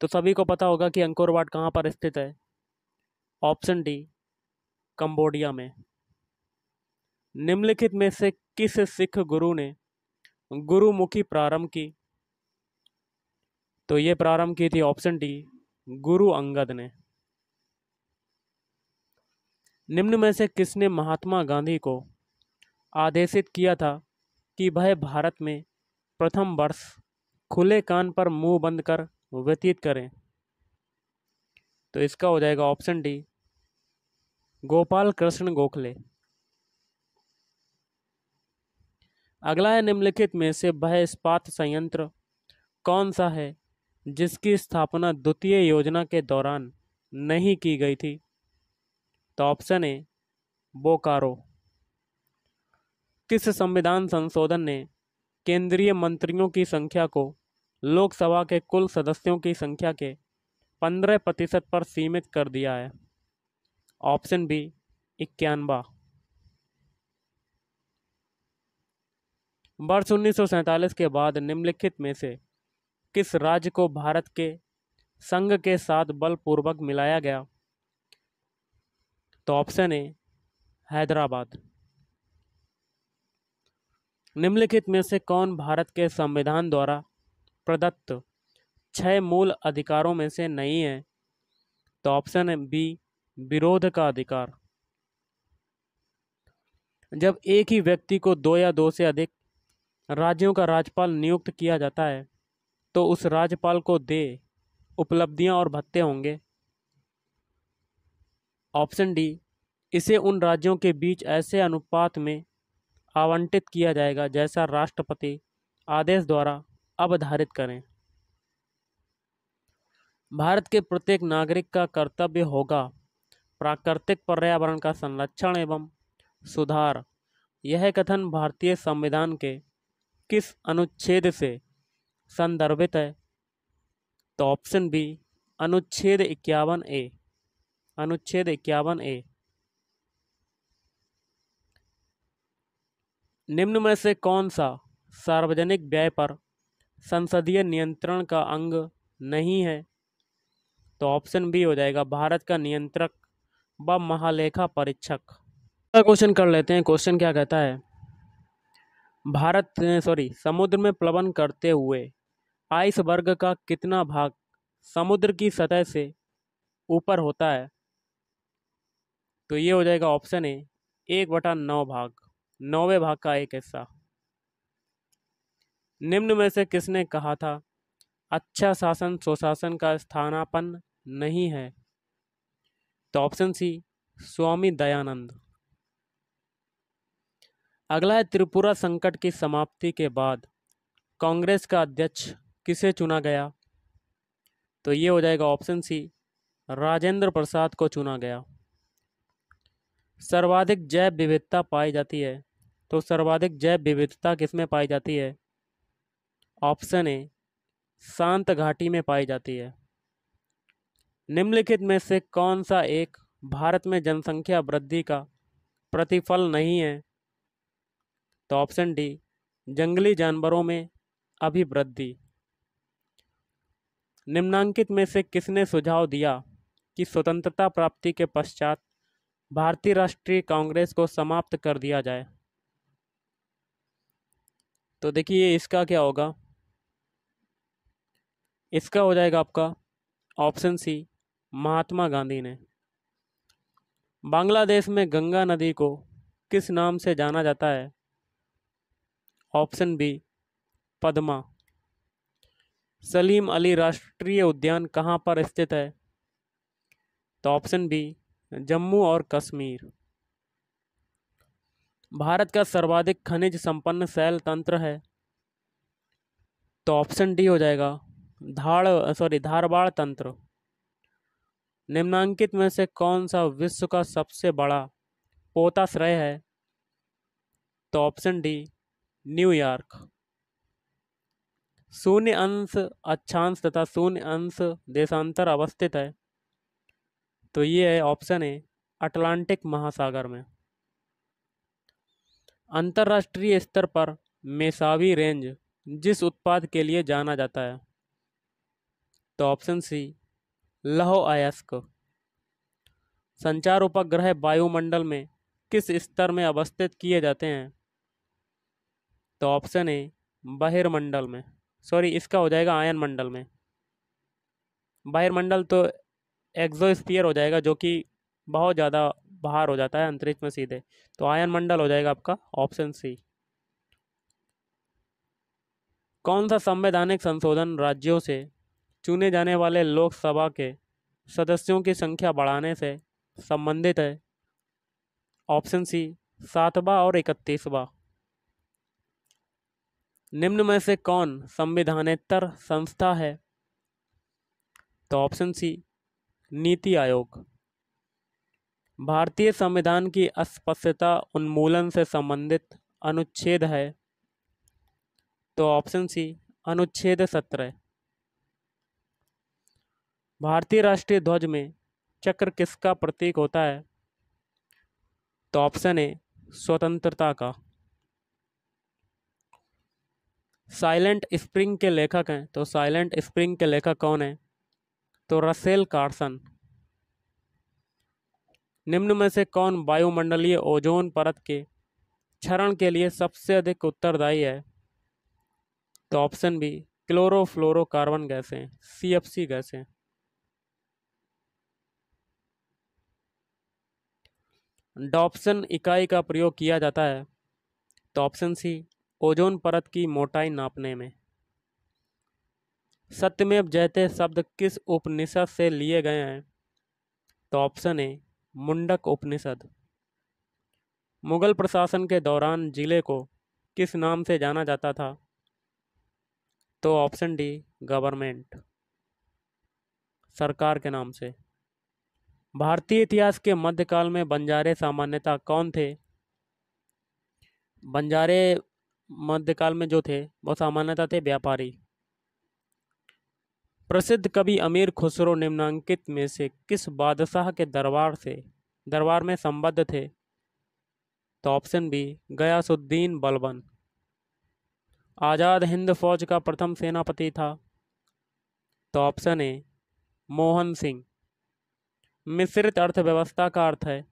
तो सभी को पता होगा कि अंकोर वाट कहाँ पर स्थित है ऑप्शन डी कंबोडिया में निम्नलिखित में से किस सिख गुरु ने गुरुमुखी प्रारंभ की तो ये प्रारंभ की थी ऑप्शन डी गुरु अंगद ने निम्न में से किसने महात्मा गांधी को आदेशित किया था कि वह भारत में प्रथम वर्ष खुले कान पर मुंह बंद कर वो व्यतीत करें तो इसका हो जाएगा ऑप्शन डी गोपाल कृष्ण गोखले अगला है निम्नलिखित में से वह इस्पात संयंत्र कौन सा है जिसकी स्थापना द्वितीय योजना के दौरान नहीं की गई थी तो ऑप्शन ए बोकारो किस संविधान संशोधन ने केंद्रीय मंत्रियों की संख्या को लोकसभा के कुल सदस्यों की संख्या के पंद्रह प्रतिशत पर सीमित कर दिया है ऑप्शन बी इक्यानवा वर्ष उन्नीस के बाद निम्नलिखित में से किस राज्य को भारत के संघ के साथ बलपूर्वक मिलाया गया तो ऑप्शन ए हैदराबाद निम्नलिखित में से कौन भारत के संविधान द्वारा प्रदत्त छह मूल अधिकारों में से नहीं है तो ऑप्शन बी विरोध का अधिकार जब एक ही व्यक्ति को दो या दो से अधिक राज्यों का राज्यपाल नियुक्त किया जाता है तो उस राज्यपाल को दे उपलब्धियां और भत्ते होंगे ऑप्शन डी इसे उन राज्यों के बीच ऐसे अनुपात में आवंटित किया जाएगा जैसा राष्ट्रपति आदेश द्वारा अवधारित करें भारत के प्रत्येक नागरिक का कर्तव्य होगा प्राकृतिक पर्यावरण का संरक्षण एवं सुधार यह कथन भारतीय संविधान के किस अनुच्छेद से संदर्भित है तो ऑप्शन बी अनुच्छेद इक्यावन ए अनुच्छेद इक्यावन ए निम्न में से कौन सा सार्वजनिक व्यय पर संसदीय नियंत्रण का अंग नहीं है तो ऑप्शन बी हो जाएगा भारत का नियंत्रक व महालेखा परीक्षक क्वेश्चन कर लेते हैं क्वेश्चन क्या कहता है भारत सॉरी समुद्र में प्लवन करते हुए आइसबर्ग का कितना भाग समुद्र की सतह से ऊपर होता है तो ये हो जाएगा ऑप्शन ए एक बटा नौ भाग नौवे भाग का एक हिस्सा निम्न में से किसने कहा था अच्छा शासन सुशासन का स्थानापन नहीं है तो ऑप्शन सी स्वामी दयानंद अगला है त्रिपुरा संकट की समाप्ति के बाद कांग्रेस का अध्यक्ष किसे चुना गया तो ये हो जाएगा ऑप्शन सी राजेंद्र प्रसाद को चुना गया सर्वाधिक जैव विविधता पाई जाती है तो सर्वाधिक जैव विविधता किस में पाई जाती है ऑप्शन ए शांत घाटी में पाई जाती है निम्नलिखित में से कौन सा एक भारत में जनसंख्या वृद्धि का प्रतिफल नहीं है तो ऑप्शन डी जंगली जानवरों में अभिवृद्धि निम्नांकित में से किसने सुझाव दिया कि स्वतंत्रता प्राप्ति के पश्चात भारतीय राष्ट्रीय कांग्रेस को समाप्त कर दिया जाए तो देखिए इसका क्या होगा इसका हो जाएगा आपका ऑप्शन सी महात्मा गांधी ने बांग्लादेश में गंगा नदी को किस नाम से जाना जाता है ऑप्शन बी पद्मा सलीम अली राष्ट्रीय उद्यान कहाँ पर स्थित है तो ऑप्शन बी जम्मू और कश्मीर भारत का सर्वाधिक खनिज संपन्न शैल तंत्र है तो ऑप्शन डी हो जाएगा धाड़ सॉरी धारवाड़ तंत्र निम्नांकित में से कौन सा विश्व का सबसे बड़ा पोताश्रय है तो ऑप्शन डी न्यूयॉर्क शून्य अंश अच्छांश तथा शून्य अंश देशांतर अवस्थित है तो ये है ऑप्शन ए अटलांटिक महासागर में अंतर्राष्ट्रीय स्तर पर मेसावी रेंज जिस उत्पाद के लिए जाना जाता है तो ऑप्शन सी लहो अयस्क संचार उपग्रह वायुमंडल में किस स्तर में अवस्थित किए जाते हैं तो ऑप्शन ए बहिर्मंडल में सॉरी इसका हो जाएगा आयन मंडल में बहिर्मंडल तो एक्जोस्फीयर हो जाएगा जो कि बहुत ज़्यादा बाहर हो जाता है अंतरिक्ष में सीधे तो आयन मंडल हो जाएगा आपका ऑप्शन सी कौन सा संवैधानिक संशोधन राज्यों से चुने जाने वाले लोकसभा के सदस्यों की संख्या बढ़ाने से संबंधित है ऑप्शन सी सातवा और इकतीसवा निम्न में से कौन संविधानेतर संस्था है तो ऑप्शन सी नीति आयोग भारतीय संविधान की अस्पष्टता उन्मूलन से संबंधित अनुच्छेद है तो ऑप्शन सी अनुच्छेद सत्रह भारतीय राष्ट्रीय ध्वज में चक्र किसका प्रतीक होता है तो ऑप्शन है स्वतंत्रता का साइलेंट स्प्रिंग के लेखक हैं तो साइलेंट स्प्रिंग के लेखक कौन है तो रसेल कार्सन निम्न में से कौन वायुमंडलीय ओजोन परत के क्षरण के लिए सबसे अधिक उत्तरदायी है तो ऑप्शन बी क्लोरोफ्लोरोकार्बन गैसें सी एफ सी गैसें डॉप्सन इकाई का प्रयोग किया जाता है तो ऑप्शन सी ओजोन परत की मोटाई नापने में सत्यमेव जयते शब्द किस उपनिषद से लिए गए हैं तो ऑप्शन ए मुंडक उपनिषद मुगल प्रशासन के दौरान जिले को किस नाम से जाना जाता था तो ऑप्शन डी गवर्नमेंट सरकार के नाम से भारतीय इतिहास के मध्यकाल में बंजारे सामान्यतः कौन थे बंजारे मध्यकाल में जो थे वो सामान्यता थे व्यापारी प्रसिद्ध कवि अमीर खुसरो निम्नांकित में से किस बादशाह के दरबार से दरबार में संबद्ध थे तो ऑप्शन बी गयासुद्दीन बलबन आज़ाद हिंद फौज का प्रथम सेनापति था तो ऑप्शन ए मोहन सिंह मिश्रित अर्थव्यवस्था का अर्थ है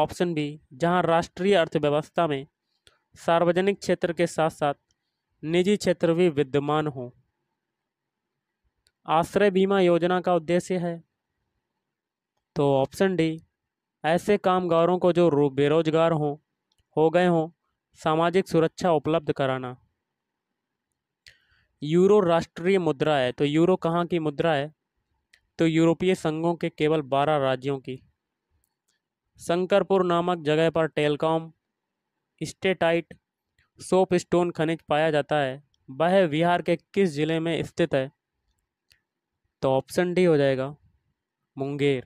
ऑप्शन बी जहां राष्ट्रीय अर्थव्यवस्था में सार्वजनिक क्षेत्र के साथ साथ निजी क्षेत्र भी विद्यमान हो आश्रय बीमा योजना का उद्देश्य है तो ऑप्शन डी ऐसे कामगारों को जो बेरोजगार हों हो गए हों सामाजिक सुरक्षा उपलब्ध कराना यूरो राष्ट्रीय मुद्रा है तो यूरो कहाँ की मुद्रा है तो यूरोपीय संघों के केवल बारह राज्यों की शंकरपुर नामक जगह पर टेलकॉम स्टेटाइट सोप स्टोन खनिज पाया जाता है वह बिहार के किस जिले में स्थित है तो ऑप्शन डी हो जाएगा मुंगेर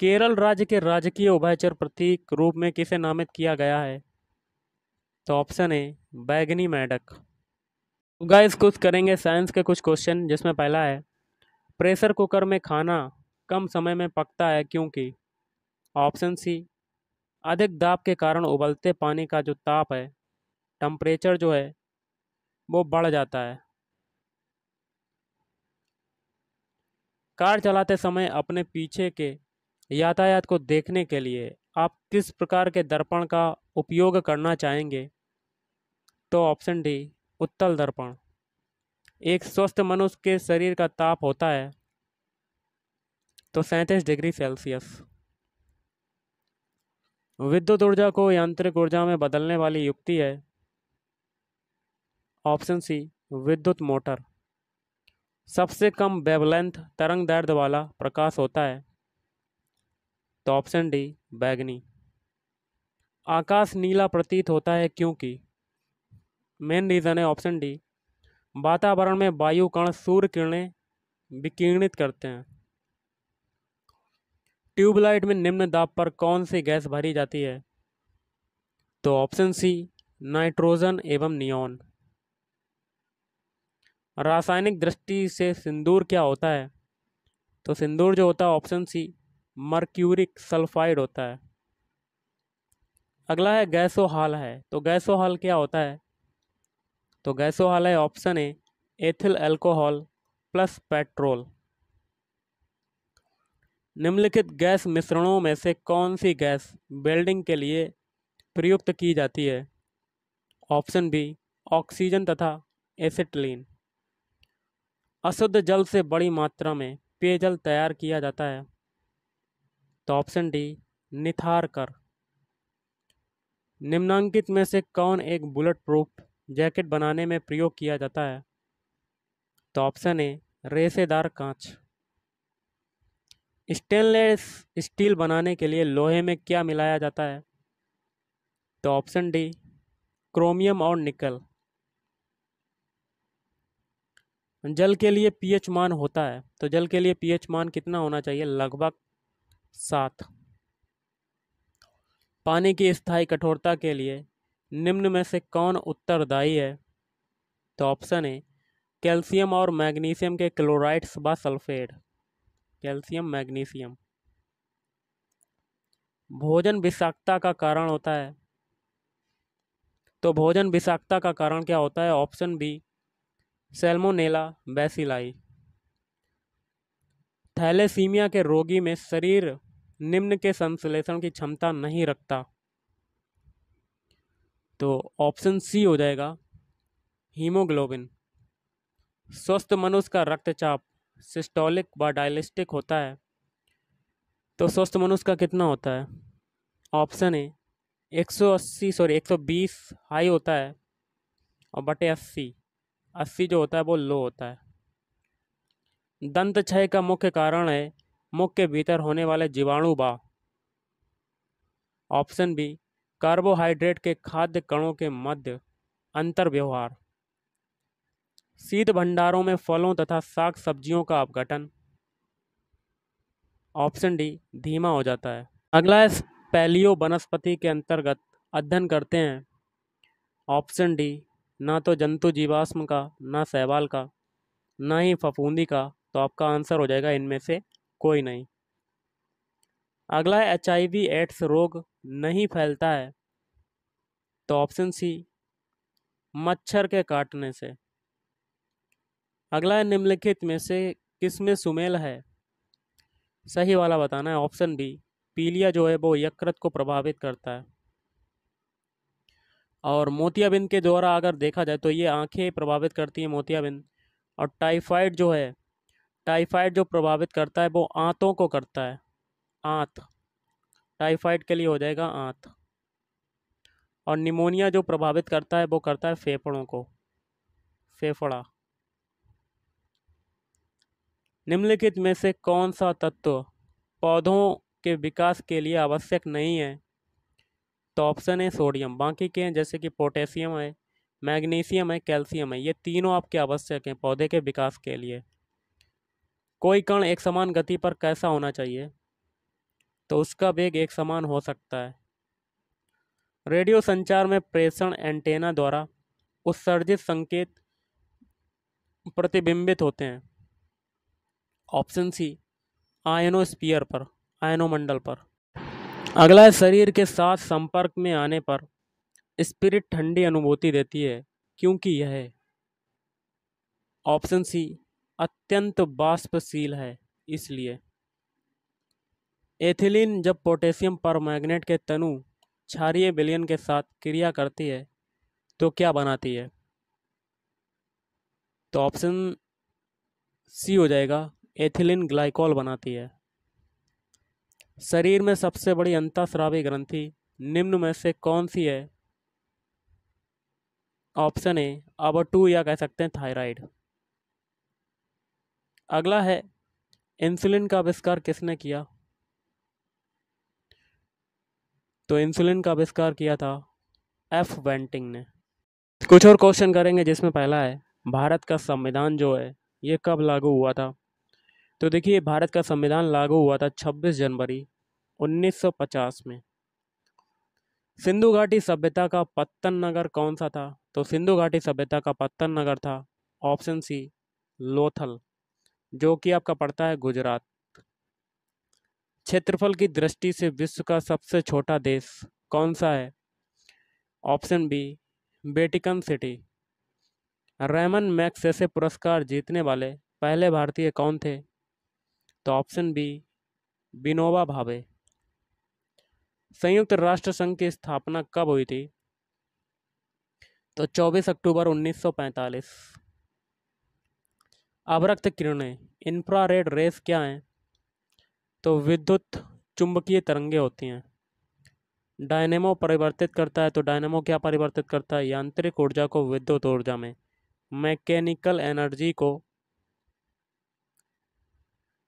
केरल राज्य के राजकीय उभयचर प्रतीक रूप में किसे नामित किया गया है तो ऑप्शन ए बैगनी मैडक तो गाइस कुछ करेंगे साइंस के कुछ क्वेश्चन जिसमें पहला है प्रेशर कुकर में खाना कम समय में पकता है क्योंकि ऑप्शन सी अधिक दाब के कारण उबलते पानी का जो ताप है टम्परेचर जो है वो बढ़ जाता है कार चलाते समय अपने पीछे के यातायात को देखने के लिए आप किस प्रकार के दर्पण का उपयोग करना चाहेंगे तो ऑप्शन डी उत्तल दर्पण एक स्वस्थ मनुष्य के शरीर का ताप होता है तो सैंतीस डिग्री सेल्सियस विद्युत ऊर्जा को यांत्रिक ऊर्जा में बदलने वाली युक्ति है ऑप्शन सी विद्युत मोटर सबसे कम वेवलेंथ तरंग दर्द वाला प्रकाश होता है तो ऑप्शन डी बैगनी आकाश नीला प्रतीत होता है क्योंकि मेन रीज़न है ऑप्शन डी वातावरण में वायु कण सूर्य किरणें विकिरणित करते हैं ट्यूबलाइट में निम्न दाब पर कौन सी गैस भरी जाती है तो ऑप्शन सी नाइट्रोजन एवं नियॉन रासायनिक दृष्टि से सिंदूर क्या होता है तो सिंदूर जो होता है ऑप्शन सी मर्क्यूरिक सल्फाइड होता है अगला है गैसोहाल है तो गैसोहाल क्या होता है तो गैसो वाला है option A ethyl alcohol plus petrol निम्नलिखित गैस मिश्रणों में से कौन सी गैस बेल्डिंग के लिए प्रयुक्त की जाती है ऑप्शन बी ऑक्सीजन तथा एसिटलीन अशुद्ध जल से बड़ी मात्रा में पेयजल तैयार किया जाता है तो ऑप्शन डी निथार कर निम्नांकित में से कौन एक बुलेट प्रूफ जैकेट बनाने में प्रयोग किया जाता है तो ऑप्शन ए रेसेदार कांच स्टेनलेस स्टील बनाने के लिए लोहे में क्या मिलाया जाता है तो ऑप्शन डी क्रोमियम और निकल जल के लिए पीएच मान होता है तो जल के लिए पीएच मान कितना होना चाहिए लगभग सात पानी की स्थायी कठोरता के लिए निम्न में से कौन उत्तरदायी है तो ऑप्शन ए कैल्शियम और मैग्नीशियम के क्लोराइड्स व सल्फेट कैल्शियम मैग्नीशियम भोजन विषाक्तता का कारण होता है तो भोजन विषाक्तता का कारण क्या होता है option B salmonella bacilli thalassaemia के रोगी में शरीर निम्न के संश्लेषण की क्षमता नहीं रखता तो ऑप्शन सी हो जाएगा हीमोग्लोबिन स्वस्थ मनुष्य का रक्तचाप सिस्टोलिक व डायलिस्टिक होता है तो स्वस्थ मनुष्य का कितना होता है ऑप्शन ए 180 सॉरी 120 हाई होता है और बटे 80 80 जो होता है वो लो होता है दंत क्षय का मुख्य कारण है मुख के भीतर होने वाले जीवाणु बा ऑप्शन बी कार्बोहाइड्रेट के खाद्य कणों के मध्य अंतर व्यवहार शीत भंडारों में फलों तथा साग सब्जियों का अपघटन ऑप्शन डी धीमा हो जाता है अगला इस पैलियो वनस्पति के अंतर्गत अध्ययन करते हैं ऑप्शन डी ना तो जंतु जीवाश्म का ना सहवाल का ना ही फफूंदी का तो आपका आंसर हो जाएगा इनमें से कोई नहीं अगला है एच एड्स रोग नहीं फैलता है तो ऑप्शन सी मच्छर के काटने से अगला निम्नलिखित में से किस में सुमेल है सही वाला बताना है ऑप्शन बी पीलिया जो है वो यकृत को प्रभावित करता है और मोतियाबिंद के द्वारा अगर देखा जाए तो ये आंखें प्रभावित करती हैं मोतियाबिंद और टाइफाइड जो है टाइफाइड जो प्रभावित करता है वो आंतों को करता है आंत टाइफाइड के लिए हो जाएगा आँत और निमोनिया जो प्रभावित करता है वो करता है फेफड़ों को फेफड़ा निम्नलिखित में से कौन सा तत्व पौधों के विकास के लिए आवश्यक नहीं है तो ऑप्शन है सोडियम बाकी के हैं जैसे कि पोटेशियम है मैग्नीशियम है कैल्शियम है ये तीनों आपके आवश्यक हैं पौधे के विकास के लिए कोई कण एक समान गति पर कैसा होना चाहिए तो उसका वेग एक समान हो सकता है रेडियो संचार में प्रेषण एंटेना द्वारा उत्सर्जित संकेत प्रतिबिंबित होते हैं ऑप्शन सी आयनोस्पियर पर आयनोमंडल पर अगला शरीर के साथ संपर्क में आने पर स्पिरिट ठंडी अनुभूति देती है क्योंकि यह ऑप्शन सी अत्यंत बाष्पशील है इसलिए एथिलीन जब पोटेशियम पर मैग्नेट के तनु क्षारिय बिलियन के साथ क्रिया करती है तो क्या बनाती है तो ऑप्शन सी हो जाएगा एथिलीन ग्लाइकोल बनाती है शरीर में सबसे बड़ी अंतःस्रावी ग्रंथि निम्न में से कौन सी है ऑप्शन ए अब टू या कह सकते हैं थायराइड अगला है इंसुलिन का आविष्कार किसने किया तो इंसुलिन का आविष्कार किया था एफ वेंटिंग ने कुछ और क्वेश्चन करेंगे जिसमें पहला है भारत का संविधान जो है ये कब लागू हुआ था तो देखिए भारत का संविधान लागू हुआ था 26 जनवरी 1950 में सिंधु घाटी सभ्यता का पत्तन नगर कौन सा था तो सिंधु घाटी सभ्यता का पत्तन नगर था ऑप्शन सी लोथल जो कि आपका पड़ता है गुजरात क्षेत्रफल की दृष्टि से विश्व का सबसे छोटा देश कौन सा है option B Vatican City Ramon Magsaysay पुरस्कार जीतने वाले पहले भारतीय कौन थे तो ऑप्शन बी विनोबा भावे संयुक्त राष्ट्र संघ की स्थापना कब हुई थी तो 24 अक्टूबर 1945 अवरक्त किरणें इंफ्रारेड रेस क्या हैं तो विद्युत चुंबकीय तरंगे होती हैं डायनेमो परिवर्तित करता है तो डायनेमो क्या परिवर्तित करता है यांत्रिक ऊर्जा को विद्युत ऊर्जा में मैकेनिकल एनर्जी को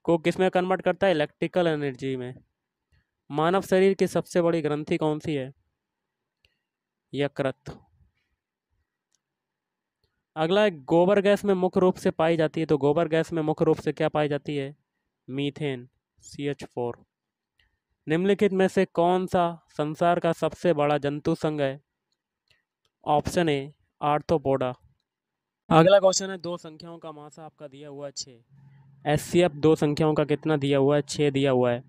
को किस में कन्वर्ट करता है इलेक्ट्रिकल एनर्जी में मानव शरीर की सबसे बड़ी ग्रंथि कौन सी है यकृत अगला है गोबर गैस में मुख्य रूप से पाई जाती है तो गोबर गैस में मुख्य रूप से क्या पाई जाती है मीथेन सी एच फोर निम्नलिखित में से कौन सा संसार का सबसे बड़ा जंतु संघ है ऑप्शन ए आर्थोपोडा अगला क्वेश्चन है दो संख्याओं का मासा आपका दिया हुआ है छः एस सी एफ दो संख्याओं का कितना दिया हुआ है छः दिया हुआ है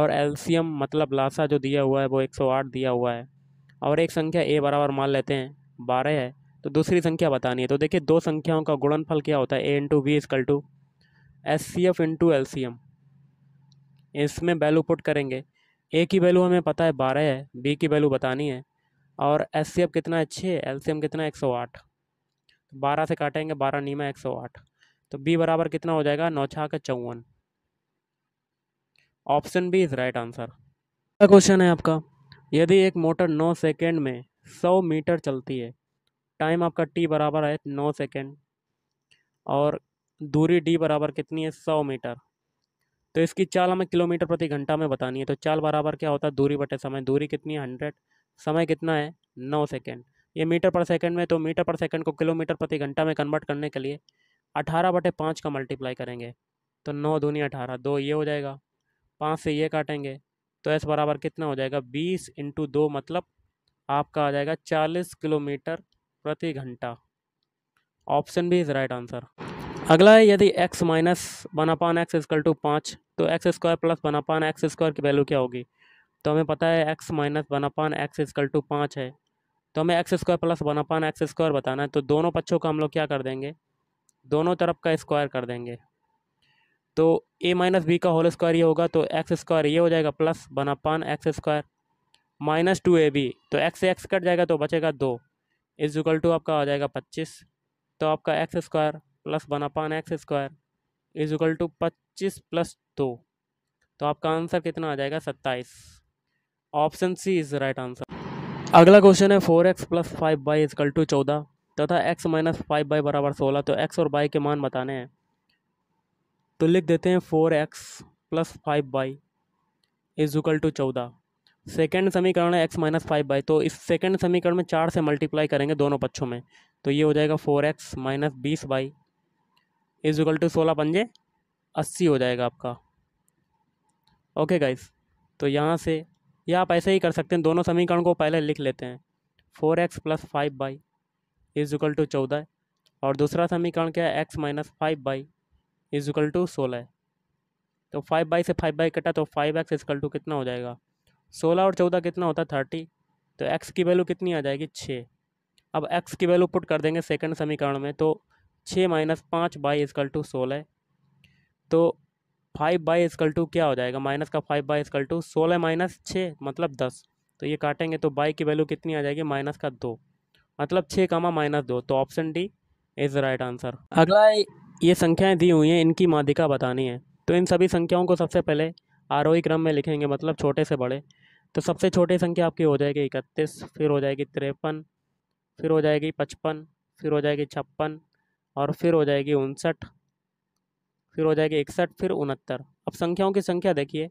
और एल सी एम मतलब लासा जो दिया हुआ है वो एक सौ आठ दिया हुआ है और एक संख्या ए बराबर मान लेते हैं बारह है तो दूसरी संख्या बतानी है तो देखिए दो संख्याओं का गुणनफल क्या होता है A into B equal to S C F into L C M इसमें वैल्यू पुट करेंगे ए की वैल्यू हमें पता है बारह है बी की वैल्यू बतानी है और एस सी एफ कितना है छः एल सी एम कितना एक सौ आठ बारह से काटेंगे बारह नीमा एक सौ आठ तो बी बराबर कितना हो जाएगा नौ छः का चौवन option B is right answer अगला क्वेश्चन है आपका यदि एक मोटर नौ सेकेंड में सौ मीटर चलती है टाइम आपका टी बराबर है नौ सेकेंड और दूरी डी बराबर कितनी है सौ मीटर तो इसकी चाल हमें किलोमीटर प्रति घंटा में बतानी है तो चाल बराबर क्या होता है दूरी बटे समय दूरी कितनी है हंड्रेड समय कितना है नौ सेकेंड ये मीटर पर सेकेंड में तो मीटर पर सेकेंड को किलोमीटर प्रति घंटा में कन्वर्ट करने के लिए अठारह बटे पाँच का मल्टीप्लाई करेंगे तो नौ दूनी अठारह दो ये हो जाएगा पाँच से ये काटेंगे तो एस बराबर कितना हो जाएगा बीस इंटू दो मतलब आपका आ जाएगा चालीस किलोमीटर प्रति घंटा ऑप्शन भी इज़ राइट आंसर अगला है यदि x minus one upon x square to पाँच तो x square plus one upon x square की वैल्यू क्या होगी तो हमें पता है x minus one upon x equal to पाँच है तो हमें x square plus one upon x square बताना है तो दोनों पक्षों का हम लोग क्या कर देंगे दोनों तरफ का स्क्वायर कर देंगे तो a माइनस बी का होल स्क्वायर ये होगा तो एक्स स्क्वायर ये हो जाएगा plus one upon x square minus two A B तो एक्स से एक्स कट जाएगा तो बचेगा दो इज इक्वल टू आपका आ जाएगा पच्चीस तो आपका x square plus one upon x square is equal to पच्चीस प्लस दो तो आपका आंसर कितना आ जाएगा सत्ताईस option C is right answer अगला क्वेश्चन है four x plus five by equal to चौदह तथा एक्स माइनस फाइव बाई बराबर सोलह तो एक्स और बाई के मान बताने हैं तो लिख देते हैं four x plus five by is equal to चौदह सेकेंड समीकरण है एक्स माइनस फाइव बाई तो इस सेकेंड समीकरण में चार से मल्टीप्लाई करेंगे दोनों पक्षों में तो ये हो जाएगा फोर एक्स माइनस बीस बाई इजिकल टू सोलह पंजे अस्सी हो जाएगा आपका ओके गाइस तो यहाँ से या आप ऐसे ही कर सकते हैं दोनों समीकरण को पहले लिख लेते हैं four x plus five by equal to चौदह और दूसरा समीकरण क्या है x minus five by equal to सोलह तो फाइव बाई से फाइव बाई कटा तो फाइव एक्स इजकल टू कितना हो जाएगा सोलह और चौदह कितना होता है थर्टी तो एक्स की वैल्यू कितनी आ जाएगी छः अब एक्स की वैल्यू पुट कर देंगे सेकेंड समीकरण में तो छः माइनस पाँच बाई इसकल टू सोलह तो फाइव बाई इसकल टू क्या हो जाएगा माइनस का फाइव बाई इसकल टू सोलह माइनस छः मतलब दस तो ये काटेंगे तो बाई की वैल्यू कितनी आ जाएगी माइनस का दो मतलब छः कामा माइनस दो तो option D is right answer अगला ये संख्याएं दी हुई हैं इनकी माध्यिका बतानी है तो इन सभी संख्याओं को सबसे पहले आरोही क्रम में लिखेंगे मतलब छोटे से बड़े तो सबसे छोटी संख्या आपकी हो जाएगी इकतीस फिर हो जाएगी तिरपन फिर हो जाएगी पचपन फिर हो जाएगी छप्पन और फिर हो जाएगी उनसठ फिर हो जाएगी इकसठ फिर उनहत्तर अब संख्याओं की संख्या देखिए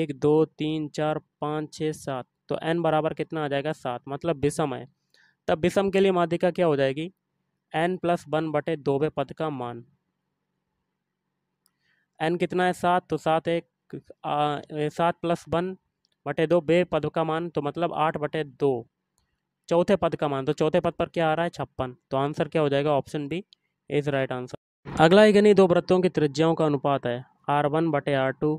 एक दो तीन चार पाँच छः सात तो एन बराबर कितना आ जाएगा सात मतलब विषम है तब विषम के लिए माध्यिका क्या हो जाएगी एन प्लस वन बटे दोबे पद का मान एन कितना है सात तो सात एक सात प्लस वन बटे दो बे पद का मान तो मतलब आठ बटे दो चौथे पद का मान तो चौथे पद पर क्या आ रहा है छप्पन तो आंसर क्या हो जाएगा option B is right answer अगला एक यानी दो वृत्तों की त्रिज्याओं का अनुपात है आर वन बटे आर टू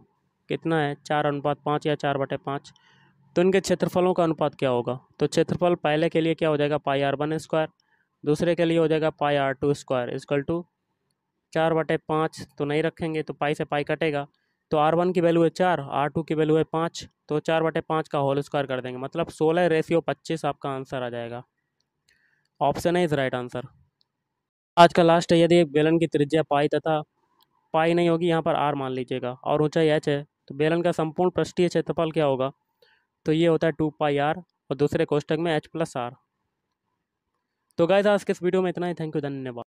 कितना है चार अनुपात पाँच या चार बटे पाँच तो इनके क्षेत्रफलों का अनुपात क्या होगा तो क्षेत्रफल पहले के लिए क्या हो जाएगा पाई आर वन स्क्वायर दूसरे के लिए हो जाएगा pi R two square equal to चार बटे पाँच तो नहीं रखेंगे तो पाई से पाई कटेगा तो आर वन की वैल्यू है चार आर टू की वैल्यू है पाँच तो चार बटे पाँच का होल स्क्वायर कर देंगे मतलब सोलह रेशियो पच्चीस आपका आंसर आ जाएगा ऑप्शन है इज राइट आंसर आज का लास्ट है यदि बेलन की त्रिज्या पाई तथा पाई नहीं होगी यहाँ पर आर मान लीजिएगा और ऊँचाई एच है तो बेलन का संपूर्ण पृष्ठीय क्षेत्रफल क्या होगा तो ये होता है टू पाई आर और दूसरे कोष्टक में एच प्लस आर तो गाइज आज के इस वीडियो में इतना ही थैंक यू धन्यवाद